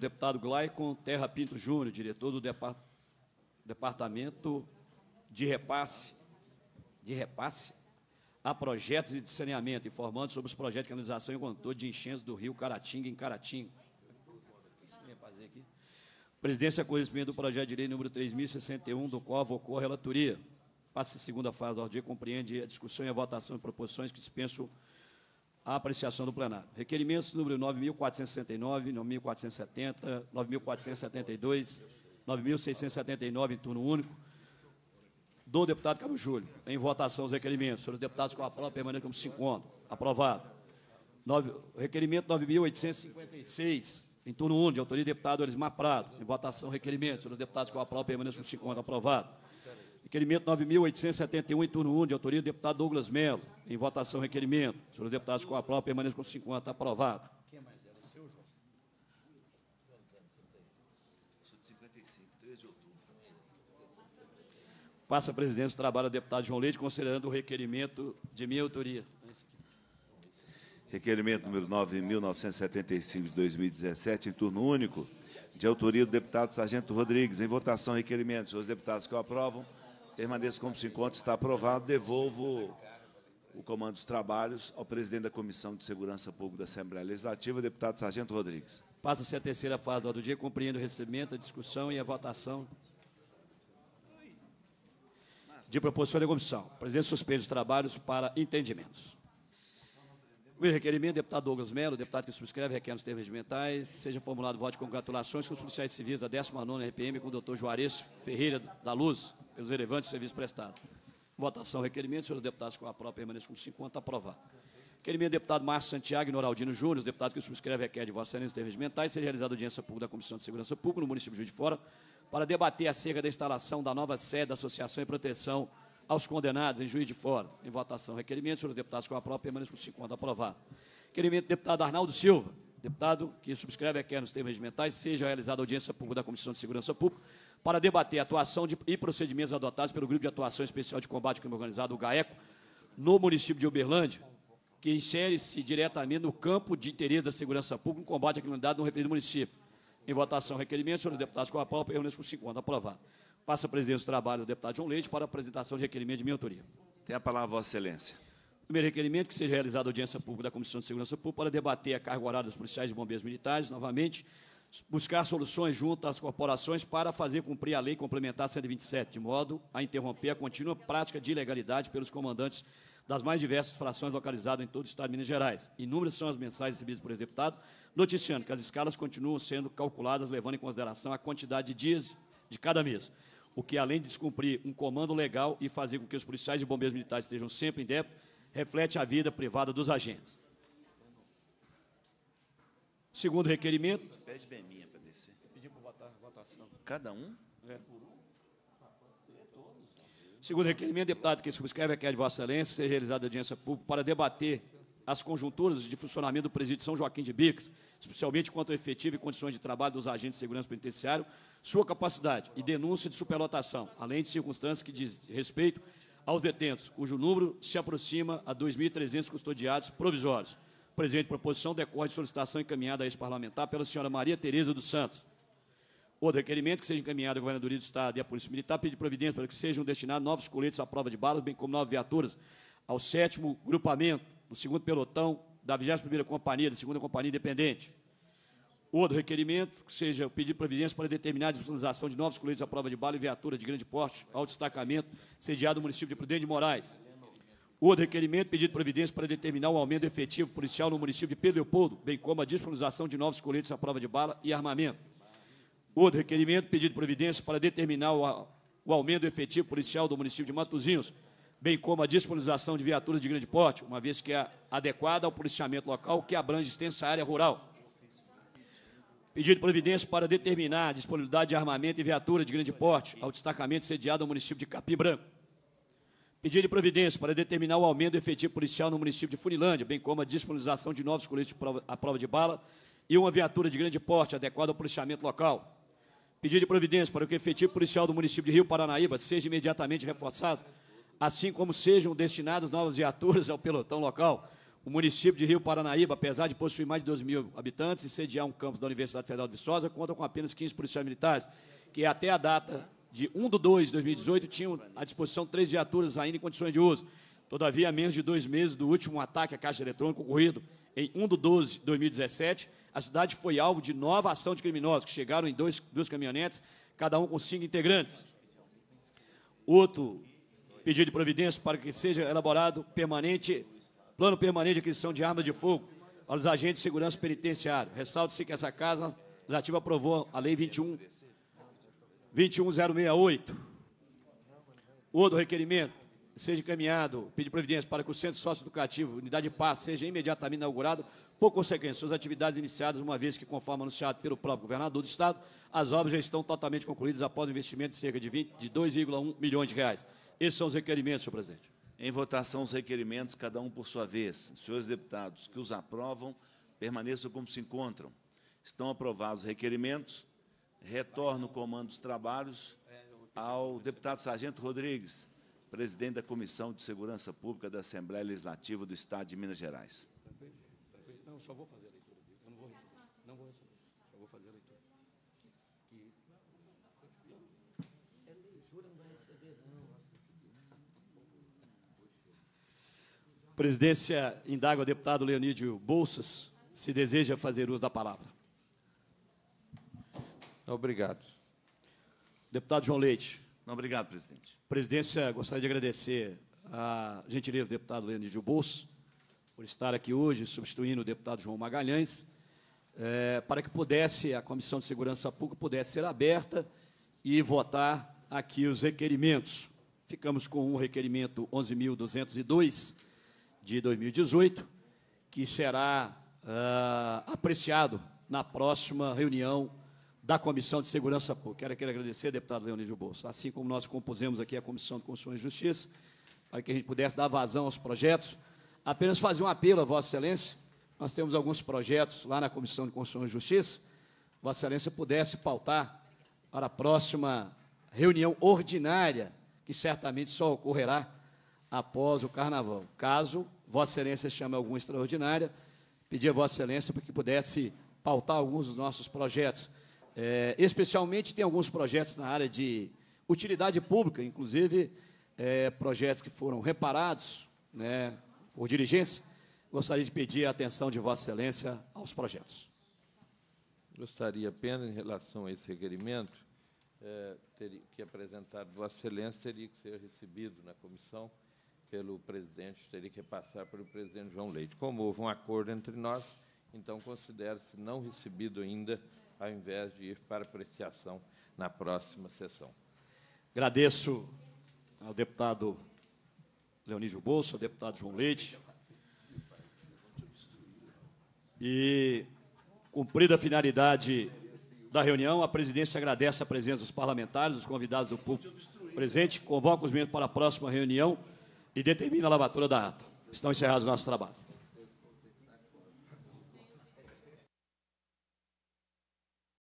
o deputado Glaicon Terra Pinto Júnior, diretor do Departamento de Repasse, de repasse a projetos e de saneamento, informando sobre os projetos de canalização e contor de enchentes do rio Caratinga em Caratinga. Presidência com respeito do projeto de lei número 3061, do qual avocou a relatoria. Passa a segunda fase da ordem, compreende a discussão e a votação de proposições que dispensam à apreciação do plenário. Requerimentos número 9.469, 9.470, 9.472, 9.679 em turno único, do deputado Carlos Júlio. Em votação os requerimentos. Senhores deputados, com a prova permanente como se encontram. Aprovado. Nove, requerimento 9.856, em turno único, de autoria do deputado Elismar Prado. Em votação, requerimento. Senhores deputados, com a prova permanente como se encontram. Aprovado. Requerimento 9.871, em turno 1, de autoria do deputado Douglas Melo. Em votação, requerimento. Senhores deputados, com aplauso, permaneçam com 50. Aprovado. Quem mais era? O seu, João? 55, 13 de outubro. Passa a presidência do trabalho deputado João Leite, considerando o requerimento de minha autoria. Requerimento número 9.975 de 2017, em turno único, de autoria do deputado Sargento Rodrigues. Em votação, requerimento. Senhores deputados que o aprovam, Permaneça como se encontra, está aprovado. Devolvo o comando dos trabalhos ao presidente da Comissão de Segurança Pública da Assembleia Legislativa, deputado Sargento Rodrigues. Passa-se a terceira fase do ordem do dia, cumprindo o recebimento, a discussão e a votação de proposição da comissão. O presidente suspende os trabalhos para entendimentos. O requerimento, deputado Douglas Mello, deputado que subscreve, requer nos termos regimentais, seja formulado voto de congratulações com os policiais civis da 19ª RPM com o doutor Juarez Ferreira da Luz, pelos relevantes serviços prestados. Votação, requerimento, senhores deputados com a própria permanência com 50, aprovado. Requerimento do deputado Márcio Santiago e Noraldino Júnior, deputado que subscreve requer de vossa excelência termos regimentais, seja realizada audiência pública da Comissão de Segurança Pública no município de Juiz de Fora, para debater acerca da instalação da nova sede da Associação e Proteção aos condenados em juiz de fora. Em votação, requerimento, senhores deputados com a prova, permaneçam com 50 aprovado. Requerimento do deputado Arnaldo Silva. Deputado que subscreve a quer nos termos regimentais, seja realizada audiência pública da Comissão de Segurança Pública para debater a atuação de, e procedimentos adotados pelo Grupo de Atuação Especial de Combate ao Crime Organizado, o GAECO, no município de Uberlândia, que insere-se diretamente no campo de interesse da segurança pública no combate à criminalidade no referido município. Em votação, requerimento, senhores deputados com a prova, permaneçam com 50 aprovado. Passa a presidência do trabalho do deputado João Leite para apresentação de requerimento de minha autoria. Tem a palavra, Vossa Excelência. Primeiro requerimento, que seja realizada audiência pública da Comissão de Segurança Pública para debater a carga horária dos policiais e bombeiros militares, novamente, buscar soluções junto às corporações para fazer cumprir a lei complementar 127, de modo a interromper a contínua prática de ilegalidade pelos comandantes das mais diversas frações localizadas em todo o Estado de Minas Gerais. Inúmeras são as mensagens recebidas por deputados, noticiando que as escalas continuam sendo calculadas, levando em consideração a quantidade de dias de cada mês o que, além de descumprir um comando legal e fazer com que os policiais e bombeiros militares estejam sempre em débito, reflete a vida privada dos agentes. Segundo requerimento. Pede bem minha para descer. Pedir para votação. Cada um? É. Segundo requerimento, deputado que se subscreve, a de Vossa Excelência, seja realizada audiência pública para debater as conjunturas de funcionamento do presídio de São Joaquim de Bicas, especialmente quanto ao efetivo e condições de trabalho dos agentes de segurança penitenciário, sua capacidade e denúncia de superlotação, além de circunstâncias que diz respeito aos detentos, cujo número se aproxima a 2.300 custodiados provisórios. Presente proposição decorre de solicitação encaminhada a esse parlamentar pela senhora Maria Tereza dos Santos. Outro requerimento que seja encaminhado à Governadoria do Estado e à Polícia Militar pede providência para que sejam destinados novos coletes à prova de balas, bem como nove viaturas ao sétimo grupamento do segundo Pelotão da 21ª Companhia, da 2 Companhia Independente. Outro requerimento, que seja o pedido de providência para determinar a disponibilização de novos coletes à prova de bala e viatura de grande porte ao destacamento sediado no município de Prudente de Moraes. Outro requerimento, pedido de providência para determinar o aumento efetivo policial no município de Pedro Leopoldo, bem como a disponibilização de novos coletes à prova de bala e armamento. Outro requerimento, pedido de providência para determinar o, aumento efetivo policial do município de Matozinhos, bem como a disponibilização de viaturas de grande porte, uma vez que é adequada ao policiamento local, que abrange extensa área rural. Pedido de providência para determinar a disponibilidade de armamento e viatura de grande porte ao destacamento sediado no município de Capim Branco. Pedido de providência para determinar o aumento do efetivo policial no município de Funilândia, bem como a disponibilização de novos coletes à prova de bala e uma viatura de grande porte adequada ao policiamento local. Pedido de providência para que o efetivo policial do município de Rio Paranaíba seja imediatamente reforçado assim como sejam destinadas novas viaturas ao pelotão local. O município de Rio Paranaíba, apesar de possuir mais de 12 mil habitantes e sediar um campus da Universidade Federal de Viçosa, conta com apenas 15 policiais militares, que até a data de 1 de 2 de 2018 tinham à disposição três viaturas ainda em condições de uso. Todavia, a menos de dois meses do último ataque à Caixa Eletrônica ocorrido em 1 de 12 de 2017, a cidade foi alvo de nova ação de criminosos, que chegaram em dois, duas caminhonetes, cada um com cinco integrantes. Outro pedido de providência para que seja elaborado permanente plano permanente de aquisição de armas de fogo aos agentes de segurança penitenciária. Ressalte-se que essa Casa Legislativa aprovou a Lei 21, 21068. Outro requerimento seja encaminhado, pedir providência para que o Centro Sócio Educativo Unidade de Paz seja imediatamente inaugurado, por consequência, suas atividades iniciadas, uma vez que, conforme anunciado pelo próprio governador do Estado, as obras já estão totalmente concluídas após o investimento de cerca de, de 2,1 milhões de reais. Esses são os requerimentos, senhor presidente. Em votação, os requerimentos, cada um por sua vez. Senhores deputados que os aprovam, permaneçam como se encontram. Estão aprovados os requerimentos. Retorno o comando dos trabalhos é, ao deputado Sargento Rodrigues presidente da Comissão de Segurança Pública da Assembleia Legislativa do Estado de Minas Gerais. Não, só vou fazer a leitura disso. Eu não vou receber. Não vou receber. Só vou fazer a leitura. Que... É leitura, não vai receber, não. Presidência indaga o deputado Leonídio Bolsas se deseja fazer uso da palavra. Obrigado. Deputado João Leite. Não, obrigado, presidente. Presidência, gostaria de agradecer a gentileza do deputado Leandro Gilbolso por estar aqui hoje, substituindo o deputado João Magalhães, é, para que pudesse, a Comissão de Segurança Pública pudesse ser aberta e votar aqui os requerimentos. Ficamos com o requerimento 11.202 de 2018, que será uh, apreciado na próxima reunião da Comissão de Segurança Pública. Quero aqui agradecer, deputado Leonídio Bolso, assim como nós compusemos aqui a Comissão de Constituição e Justiça, para que a gente pudesse dar vazão aos projetos. Apenas fazer um apelo a Vossa Excelência, nós temos alguns projetos lá na Comissão de Constituição e Justiça, Vossa Excelência pudesse pautar para a próxima reunião ordinária, que certamente só ocorrerá após o Carnaval. Caso Vossa Excelência chame alguma extraordinária, pedir a Vossa Excelência para que pudesse pautar alguns dos nossos projetos é, especialmente tem alguns projetos na área de utilidade pública, inclusive é, projetos que foram reparados né, por dirigência. Gostaria de pedir a atenção de Vossa Excelência aos projetos. Gostaria apenas, em relação a esse requerimento, é, teria que apresentado, Vossa Excelência teria que ser recebido na comissão pelo presidente, teria que passar pelo presidente João Leite. Como houve um acordo entre nós, então considere-se não recebido ainda, ao invés de ir para apreciação na próxima sessão. Agradeço ao deputado Leonídio Bolso, ao deputado João Leite. E, cumprida a finalidade da reunião, a presidência agradece a presença dos parlamentares, dos convidados do público presente, convoca os membros para a próxima reunião e determina a lavatura da ata. Estão encerrados nossos trabalhos.